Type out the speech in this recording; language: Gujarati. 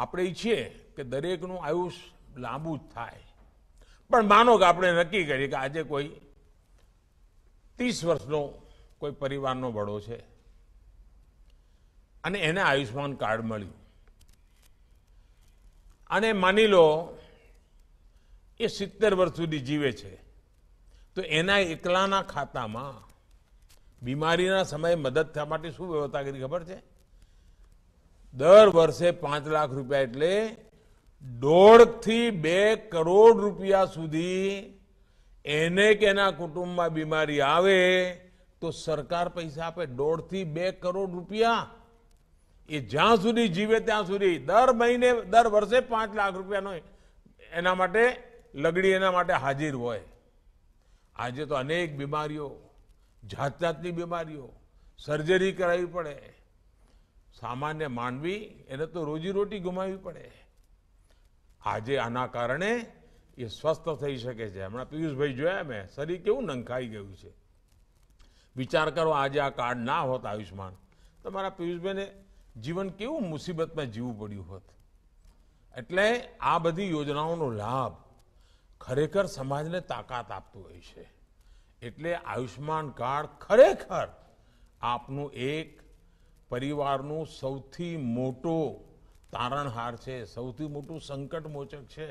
આપણે ઈચ્છીએ કે દરેકનું આયુષ્ય લાંબુ જ થાય પણ માનો કે આપણે નક્કી કરીએ કે આજે કોઈ ત્રીસ વર્ષનો કોઈ પરિવારનો વડો છે અને એને આયુષ્યમાન કાર્ડ મળ્યું અને માની લો એ સિત્તેર વર્ષ સુધી જીવે છે તો એના એકલાના ખાતામાં બીમારીના સમયે મદદ થવા માટે શું વ્યવસ્થા કરી ખબર છે દર વર્ષે પાંચ લાખ રૂપિયા એટલે દોઢથી બે કરોડ રૂપિયા સુધી એને કે એના કુટુંબમાં બીમારી આવે તો સરકાર પૈસા આપે દોઢથી બે કરોડ રૂપિયા એ જ્યાં સુધી જીવે ત્યાં સુધી દર મહિને દર વર્ષે પાંચ લાખ રૂપિયાનો એના માટે લગડી એના માટે હાજર હોય આજે તો અનેક બીમારીઓ જાત જાતની બીમારીઓ સર્જરી કરાવી પડે સામાન્ય માનવી એને તો રોજીરોટી ગુમાવવી પડે આજે આના કારણે એ સ્વસ્થ થઈ શકે છે હમણાં પિયુષભાઈ જોયા મેં શરીર કેવું નંખાઈ ગયું છે વિચાર કરો આજે આ કાર્ડ ના હોત આયુષ્યમાન તો મારા પિયુષભાઈને જીવન કેવું મુસીબતમાં જીવવું પડ્યું હોત એટલે આ બધી યોજનાઓનો લાભ ખરેખર સમાજને તાકાત આપતું હોય છે એટલે આયુષ્યમાન કાર્ડ ખરેખર આપનું એક પરિવારનું સૌથી મોટો તારણહાર છે સૌથી મોટું સંકટમોચક છે